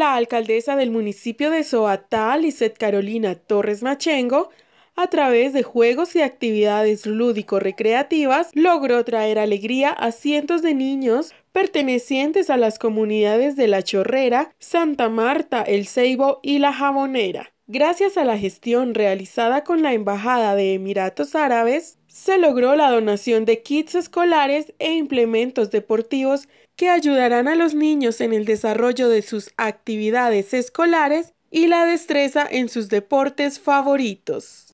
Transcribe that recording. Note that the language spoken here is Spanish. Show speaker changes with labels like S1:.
S1: La alcaldesa del municipio de Soatá, Lizeth Carolina Torres Machengo, a través de juegos y actividades lúdico-recreativas, logró traer alegría a cientos de niños pertenecientes a las comunidades de La Chorrera, Santa Marta, El Ceibo y La Jabonera. Gracias a la gestión realizada con la Embajada de Emiratos Árabes, se logró la donación de kits escolares e implementos deportivos que ayudarán a los niños en el desarrollo de sus actividades escolares y la destreza en sus deportes favoritos.